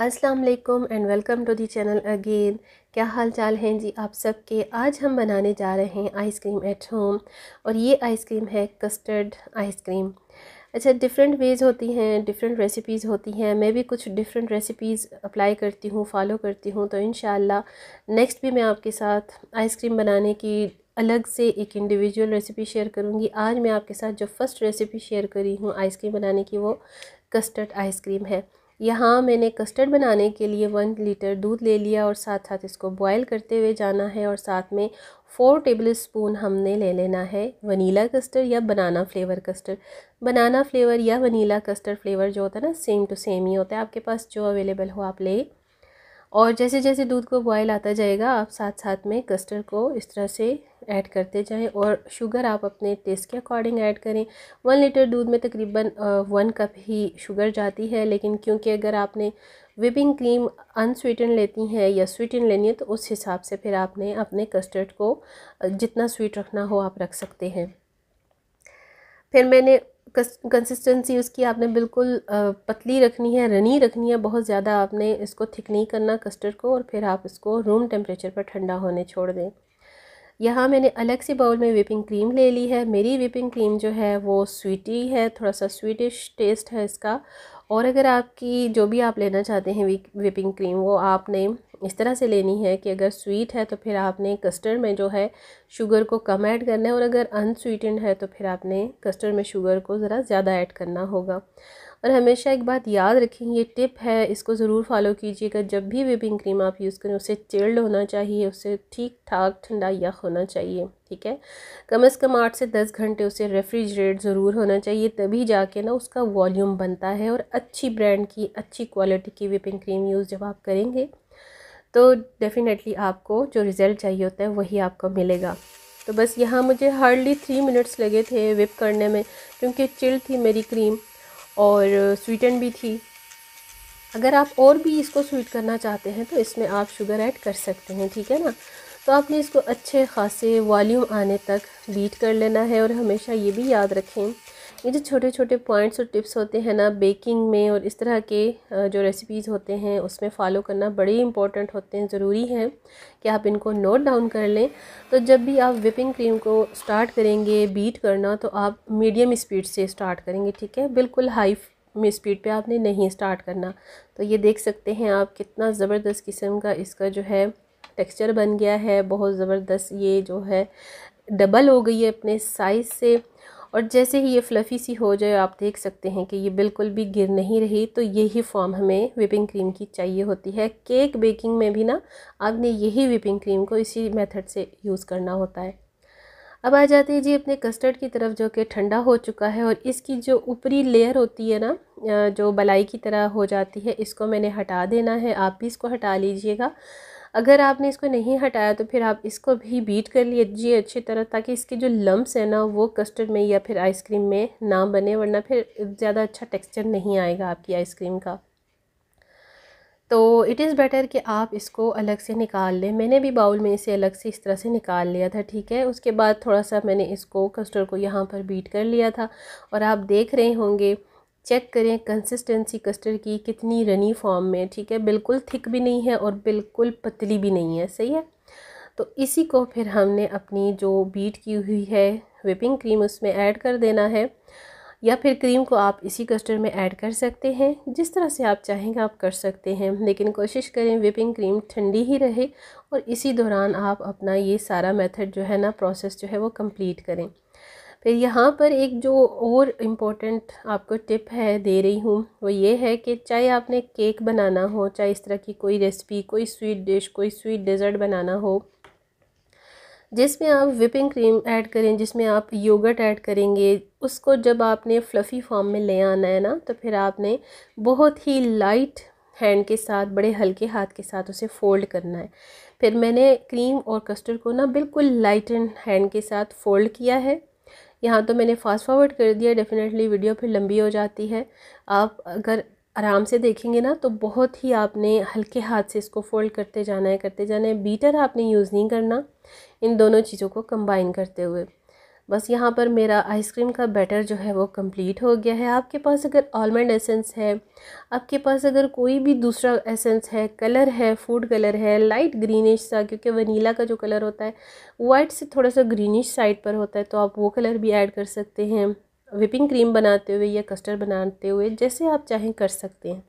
अस्सलाम वालेकुम and welcome to the channel again क्या हाल चाल हैं जी आप सब के आज हम बनाने जा रहे हैं आइसक्रीम एट होम और ये आइसक्रीम है कस्टर्ड आइसक्रीम अच्छा डिफरेंट वेज़ होती हैं डिफरेंट रेसिपीज़ होती हैं मैं भी कुछ डिफरेंट रेसिपीज़ अप्लाई करती हूँ फॉलो करती हूँ तो इन नेक्स्ट भी मैं आपके साथ आइसक्रीम बनाने की अलग से एक इंडिविजुअल रेसिपी शेयर करूँगी आज मैं आपके साथ जो फ़र्स्ट रेसिपी शेयर करी हूँ आइसक्रीम बनाने की वो कस्टर्ड आइसक्रीम है यहाँ मैंने कस्टर्ड बनाने के लिए वन लीटर दूध ले लिया और साथ साथ इसको बॉयल करते हुए जाना है और साथ में फ़ोर टेबल स्पून हमने ले लेना है वनीला कस्टर्ड या banana flavour custard banana flavour या वनीला कस्टर्ड फ्लेवर जो होता है ना सेम टू सेम ही होता है आपके पास जो अवेलेबल हो आप ले और जैसे जैसे दूध को बॉयल आता जाएगा आप साथ साथ में कस्टर्ड को इस तरह से ऐड करते जाएं और शुगर आप अपने टेस्ट के अकॉर्डिंग ऐड करें वन लीटर दूध में तकरीबन वन कप ही शुगर जाती है लेकिन क्योंकि अगर आपने विपिंग क्रीम अनस्वीटन लेती हैं या स्वीटन लेनी है तो उस हिसाब से फिर आपने अपने कस्टर्ड को जितना स्वीट रखना हो आप रख सकते हैं फिर मैंने कंसिस्टेंसी उसकी आपने बिल्कुल पतली रखनी है रनी रखनी है बहुत ज़्यादा आपने इसको थिक नहीं करना कस्टर्ड को और फिर आप इसको रूम टेम्परेचर पर ठंडा होने छोड़ दें यहाँ मैंने अलग से बाउल में विपिंग क्रीम ले ली है मेरी विपिंग क्रीम जो है वो स्वीटी है थोड़ा सा स्वीटिश टेस्ट है इसका और अगर आपकी जो भी आप लेना चाहते हैं विपिंग क्रीम वो आपने इस तरह से लेनी है कि अगर स्वीट है तो फिर आपने कस्टर्ड में जो है शुगर को कम ऐड करना है और अगर अनस्वीटेंड है तो फिर आपने कस्टर्ड में शुगर को ज़रा ज़्यादा ऐड करना होगा और हमेशा एक बात याद रखें ये टिप है इसको ज़रूर फॉलो कीजिएगा जब भी विपिंग क्रीम आप यूज़ करें उसे चिल्ड होना चाहिए उसे ठीक ठाक ठंडा या होना चाहिए ठीक है कम अज़ कम आठ से दस घंटे उसे रेफ्रिजरेट ज़रूर होना चाहिए तभी जाके ना उसका वॉल्यूम बनता है और अच्छी ब्रांड की अच्छी क्वालिटी की विपिंग क्रीम यूज़ जब आप करेंगे तो डेफ़िनेटली आपको जो रिज़ल्ट चाहिए होता है वही आपको मिलेगा तो बस यहाँ मुझे हार्डली थ्री मिनट्स लगे थे विप करने में क्योंकि चिल थी मेरी क्रीम और स्वीटन भी थी अगर आप और भी इसको स्वीट करना चाहते हैं तो इसमें आप शुगर ऐड कर सकते हैं ठीक है ना तो आपने इसको अच्छे खासे वॉल्यूम आने तक बीट कर लेना है और हमेशा ये भी याद रखें ये जो छोटे छोटे पॉइंट्स और टिप्स होते हैं ना बेकिंग में और इस तरह के जो रेसिपीज़ होते हैं उसमें फ़ॉलो करना बड़े इंपॉर्टेंट होते हैं ज़रूरी है कि आप इनको नोट डाउन कर लें तो जब भी आप विपिंग क्रीम को स्टार्ट करेंगे बीट करना तो आप मीडियम स्पीड से स्टार्ट करेंगे ठीक है बिल्कुल हाई में स्पीड पे आपने नहीं स्टार्ट करना तो ये देख सकते हैं आप कितना ज़बरदस्त किस्म का इसका जो है टेक्सचर बन गया है बहुत ज़बरदस्त ये जो है डबल हो गई है अपने साइज़ से और जैसे ही ये फ्लफ़ी सी हो जाए आप देख सकते हैं कि ये बिल्कुल भी गिर नहीं रही तो यही फॉर्म हमें विपिंग क्रीम की चाहिए होती है केक बेकिंग में भी ना आपने यही विपिंग क्रीम को इसी मेथड से यूज़ करना होता है अब आ जाते हैं जी अपने कस्टर्ड की तरफ जो कि ठंडा हो चुका है और इसकी जो ऊपरी लेयर होती है ना जो बलाई की तरह हो जाती है इसको मैंने हटा देना है आप भी इसको हटा लीजिएगा अगर आपने इसको नहीं हटाया तो फिर आप इसको भी बीट कर लीजिए अच्छी तरह ताकि इसके जो लम्ब्स हैं ना वो कस्टर्ड में या फिर आइसक्रीम में ना बने वरना फिर ज़्यादा अच्छा टेक्सचर नहीं आएगा आपकी आइसक्रीम का तो इट इज़ बेटर कि आप इसको अलग से निकाल लें मैंने भी बाउल में इसे अलग से इस तरह से निकाल लिया था ठीक है उसके बाद थोड़ा सा मैंने इसको कस्टर्ड को यहाँ पर बीट कर लिया था और आप देख रहे होंगे चेक करें कंसिस्टेंसी कस्टर्ड की कितनी रनी फॉर्म में ठीक है बिल्कुल थिक भी नहीं है और बिल्कुल पतली भी नहीं है सही है तो इसी को फिर हमने अपनी जो बीट की हुई है विपिंग क्रीम उसमें ऐड कर देना है या फिर क्रीम को आप इसी कस्टर्ड में ऐड कर सकते हैं जिस तरह से आप चाहेंगे आप कर सकते हैं लेकिन कोशिश करें विपिंग क्रीम ठंडी ही रहे और इसी दौरान आप अपना ये सारा मेथड जो है ना प्रोसेस जो है वो कंप्लीट करें फिर यहाँ पर एक जो और इम्पोर्टेंट आपको टिप है दे रही हूँ वो ये है कि चाहे आपने केक बनाना हो चाहे इस तरह की कोई रेसिपी कोई स्वीट डिश कोई स्वीट डिज़र्ट बनाना हो जिसमें आप विपिंग क्रीम ऐड करें जिसमें आप योगर्ट ऐड करेंगे उसको जब आपने फ्लफ़ी फॉर्म में ले आना है ना तो फिर आपने बहुत ही लाइट हैंड के साथ बड़े हल्के हाथ के साथ उसे फ़ोल्ड करना है फिर मैंने क्रीम और कस्टर्ड को ना बिल्कुल लाइट एंड हैंड के साथ फ़ोल्ड किया है यहाँ तो मैंने फास्ट फॉरवर्ड कर दिया डेफ़िनेटली वीडियो फिर लंबी हो जाती है आप अगर आराम से देखेंगे ना तो बहुत ही आपने हल्के हाथ से इसको फोल्ड करते जाना है करते जाना है बीटर आपने यूज़ नहीं करना इन दोनों चीज़ों को कंबाइन करते हुए बस यहाँ पर मेरा आइसक्रीम का बैटर जो है वो कंप्लीट हो गया है आपके पास अगर आलमंड एसेंस है आपके पास अगर कोई भी दूसरा एसेंस है कलर है फूड कलर है लाइट ग्रीनिश सा क्योंकि वनीला का जो कलर होता है वाइट से थोड़ा सा ग्रीनिश साइड पर होता है तो आप वो कलर भी ऐड कर सकते हैं विपिंग क्रीम बनाते हुए या कस्टर्ड बनाते हुए जैसे आप चाहें कर सकते हैं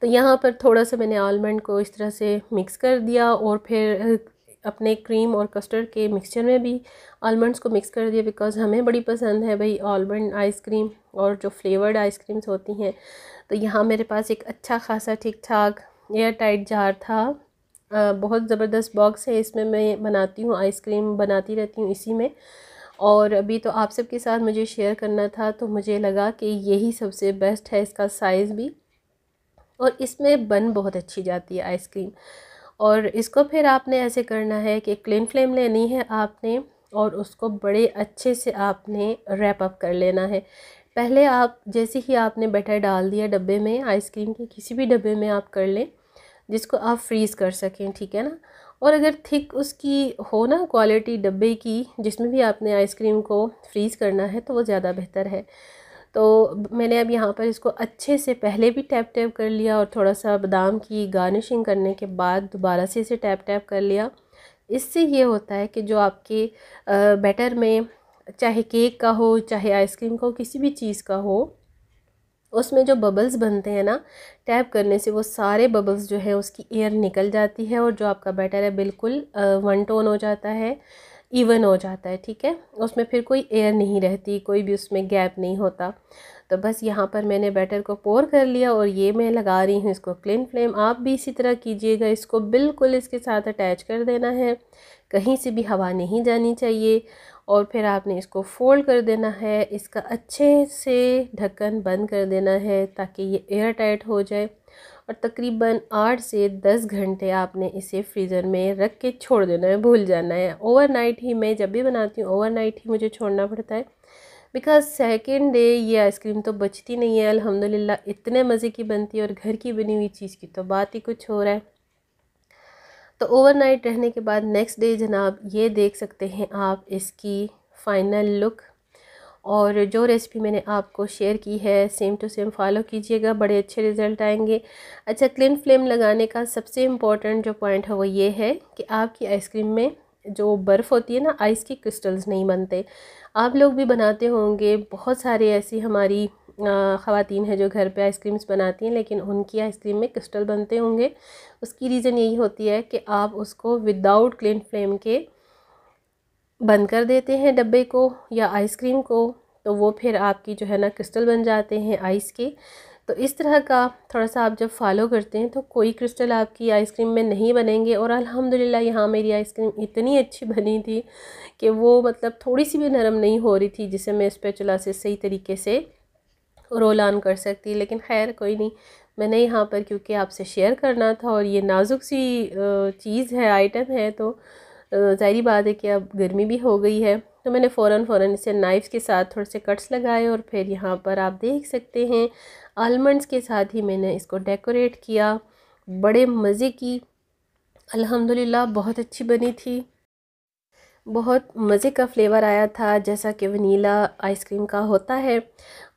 तो यहाँ पर थोड़ा सा मैंने आलमंड को इस तरह से मिक्स कर दिया और फिर अपने क्रीम और कस्टर्ड के मिक्सचर में भी आलमंड्स को मिक्स कर दिया बिकॉज़ हमें बड़ी पसंद है भाई आलमंड आइसक्रीम और जो फ्लेवर्ड आइसक्रीम्स होती हैं तो यहाँ मेरे पास एक अच्छा खासा ठीक ठाक एयर टाइट जार था आ, बहुत ज़बरदस्त बॉक्स है इसमें मैं बनाती हूँ आइसक्रीम बनाती रहती हूँ इसी में और अभी तो आप सबके साथ मुझे शेयर करना था तो मुझे लगा कि यही सबसे बेस्ट है इसका साइज़ भी और इसमें बन बहुत अच्छी जाती है आइसक्रीम और इसको फिर आपने ऐसे करना है कि क्लीन फ्लेम लेनी है आपने और उसको बड़े अच्छे से आपने रैप अप कर लेना है पहले आप जैसे ही आपने बैटर डाल दिया डब्बे में आइसक्रीम के किसी भी डब्बे में आप कर लें जिसको आप फ्रीज़ कर सकें ठीक है ना और अगर थिक उसकी हो ना क्वालिटी डब्बे की जिसमें भी आपने आइसक्रीम को फ्रीज़ करना है तो वो ज़्यादा बेहतर है तो मैंने अब यहाँ पर इसको अच्छे से पहले भी टैप टैप कर लिया और थोड़ा सा बादाम की गार्निशिंग करने के बाद दोबारा से इसे टैप टैप कर लिया इससे ये होता है कि जो आपके बैटर में चाहे केक का हो चाहे आइसक्रीम का हो किसी भी चीज़ का हो उसमें जो बबल्स बनते हैं ना टैप करने से वो सारे बबल्स जो है उसकी एयर निकल जाती है और जो आपका बैटर है बिल्कुल वन टोन हो जाता है इवन हो जाता है ठीक है उसमें फिर कोई एयर नहीं रहती कोई भी उसमें गैप नहीं होता तो बस यहाँ पर मैंने बैटर को पोर कर लिया और ये मैं लगा रही हूँ इसको क्लीन फ्लेम आप भी इसी तरह कीजिएगा इसको बिल्कुल इसके साथ अटैच कर देना है कहीं से भी हवा नहीं जानी चाहिए और फिर आपने इसको फोल्ड कर देना है इसका अच्छे से ढक्कन बंद कर देना है ताकि ये एयर टाइट हो जाए और तकरीबन आठ से दस घंटे आपने इसे फ्रीज़र में रख के छोड़ देना है भूल जाना है ओवरनाइट ही मैं जब भी बनाती हूँ ओवरनाइट ही मुझे छोड़ना पड़ता है बिकॉज सेकेंड डे ये आइसक्रीम तो बचती नहीं है अलहमदिल्ला इतने मज़े की बनती है और घर की बनी हुई चीज़ की तो बात ही कुछ हो रहा है तो ओवरनाइट रहने के बाद नेक्स्ट डे जनाब ये देख सकते हैं आप इसकी फ़ाइनल लुक और जो रेसिपी मैंने आपको शेयर की है सेम टू सेम फॉलो कीजिएगा बड़े अच्छे रिज़ल्ट आएंगे अच्छा क्लीन फ्लेम लगाने का सबसे इम्पॉर्टेंट जो पॉइंट है वो ये है कि आपकी आइसक्रीम में जो बर्फ़ होती है ना आइस के क्रिस्टल्स नहीं बनते आप लोग भी बनाते होंगे बहुत सारे ऐसी हमारी ख़वातीन हैं जो घर पे आइसक्रीम्स बनाती हैं लेकिन उनकी आइसक्रीम में क्रिस्टल बनते होंगे उसकी रीज़न यही होती है कि आप उसको विदाउट क्लीन फ्लेम के बंद कर देते हैं डब्बे को या आइसक्रीम को तो वो फिर आपकी जो है ना क्रिस्टल बन जाते हैं आइस के तो इस तरह का थोड़ा सा आप जब फॉलो करते हैं तो कोई क्रिस्टल आपकी आइसक्रीम में नहीं बनेंगे और अल्हम्दुलिल्लाह यहाँ मेरी आइसक्रीम इतनी अच्छी बनी थी कि वो मतलब थोड़ी सी भी नरम नहीं हो रही थी जिसे मैं इस पर चला से सही तरीके से रोल ऑन कर सकती लेकिन खैर कोई नहीं मैंने यहाँ पर क्योंकि आपसे शेयर करना था और ये नाजुक सी चीज़ है आइटम है तो ज़ाहरी बात है कि अब गर्मी भी हो गई है तो मैंने फ़ौर फ़ौर इसे नाइफ़ के साथ थोड़े से कट्स लगाए और फिर यहाँ पर आप देख सकते हैं आलमंड्स के साथ ही मैंने इसको डेकोरेट किया बड़े मज़े की अल्हम्दुलिल्लाह बहुत अच्छी बनी थी बहुत मज़े का फ्लेवर आया था जैसा कि वनीला आइसक्रीम का होता है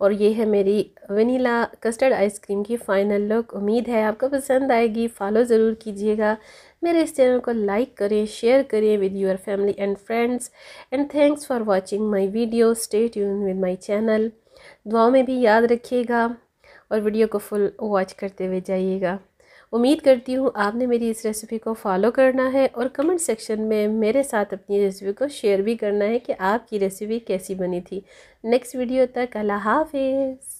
और ये है मेरी वनीला कस्टर्ड आइसक्रीम की फ़ाइनल लुक उम्मीद है आपको पसंद आएगी फॉलो ज़रूर कीजिएगा मेरे इस चैनल को लाइक करें शेयर करें with your family and friends and thanks for watching my video stay यून विद माय चैनल दुआओं में भी याद रखिएगा और वीडियो को फुल वॉच करते हुए जाइएगा उम्मीद करती हूँ आपने मेरी इस रेसिपी को फॉलो करना है और कमेंट सेक्शन में मेरे साथ अपनी रेसिपी को शेयर भी करना है कि आपकी रेसिपी कैसी बनी थी नेक्स्ट वीडियो तक अल्लाह हाफिज़